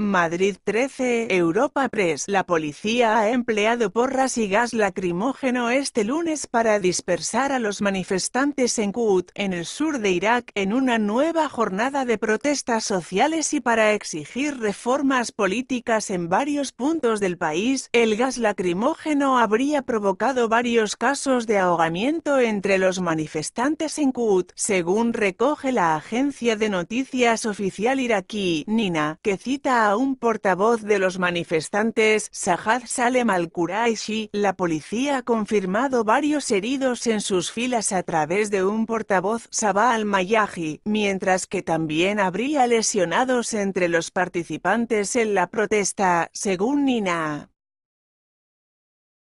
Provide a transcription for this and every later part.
Madrid 13, Europa Press. La policía ha empleado porras y gas lacrimógeno este lunes para dispersar a los manifestantes en Qut, en el sur de Irak, en una nueva jornada de protestas sociales y para exigir reformas políticas en varios puntos del país. El gas lacrimógeno habría provocado varios casos de ahogamiento entre los manifestantes en Qut, según recoge la agencia de noticias oficial iraquí, Nina, que cita a un portavoz de los manifestantes, Sajad Salem al kuraishi la policía ha confirmado varios heridos en sus filas a través de un portavoz, Sabah al mayahi mientras que también habría lesionados entre los participantes en la protesta, según Nina.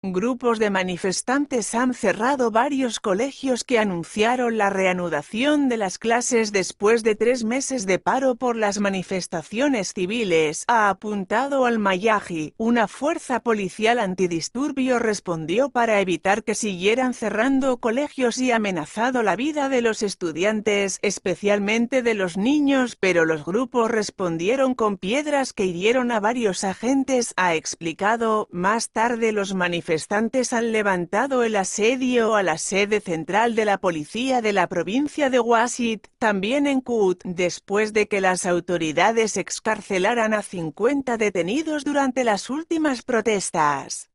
Grupos de manifestantes han cerrado varios colegios que anunciaron la reanudación de las clases después de tres meses de paro por las manifestaciones civiles, ha apuntado al Mayagi. Una fuerza policial antidisturbio respondió para evitar que siguieran cerrando colegios y amenazado la vida de los estudiantes, especialmente de los niños, pero los grupos respondieron con piedras que hirieron a varios agentes, ha explicado. Más tarde los manifestantes manifestantes han levantado el asedio a la sede central de la policía de la provincia de Wasit, también en Kut, después de que las autoridades excarcelaran a 50 detenidos durante las últimas protestas.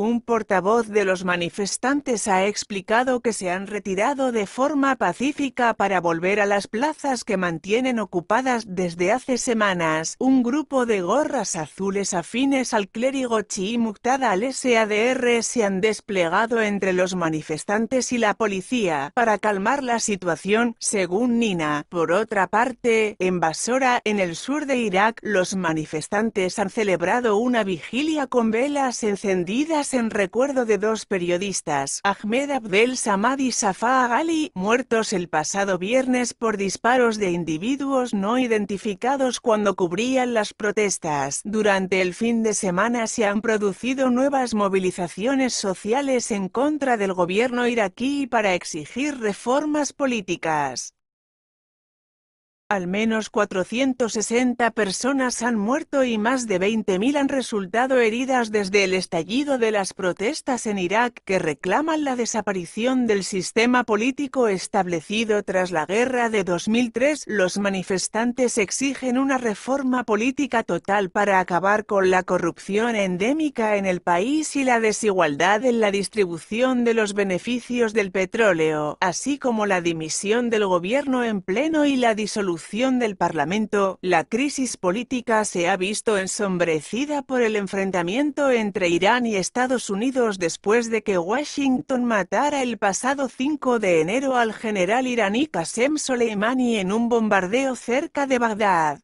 Un portavoz de los manifestantes ha explicado que se han retirado de forma pacífica para volver a las plazas que mantienen ocupadas desde hace semanas. Un grupo de gorras azules afines al clérigo chií Muqtada al SADR se han desplegado entre los manifestantes y la policía para calmar la situación, según Nina. Por otra parte, en Basora, en el sur de Irak, los manifestantes han celebrado una vigilia con velas encendidas en recuerdo de dos periodistas, Ahmed Abdel Samad y Safa Ali, muertos el pasado viernes por disparos de individuos no identificados cuando cubrían las protestas. Durante el fin de semana se han producido nuevas movilizaciones sociales en contra del gobierno iraquí para exigir reformas políticas. Al menos 460 personas han muerto y más de 20.000 han resultado heridas desde el estallido de las protestas en Irak que reclaman la desaparición del sistema político establecido tras la guerra de 2003. Los manifestantes exigen una reforma política total para acabar con la corrupción endémica en el país y la desigualdad en la distribución de los beneficios del petróleo, así como la dimisión del gobierno en pleno y la disolución del Parlamento, la crisis política se ha visto ensombrecida por el enfrentamiento entre Irán y Estados Unidos después de que Washington matara el pasado 5 de enero al general iraní Qasem Soleimani en un bombardeo cerca de Bagdad.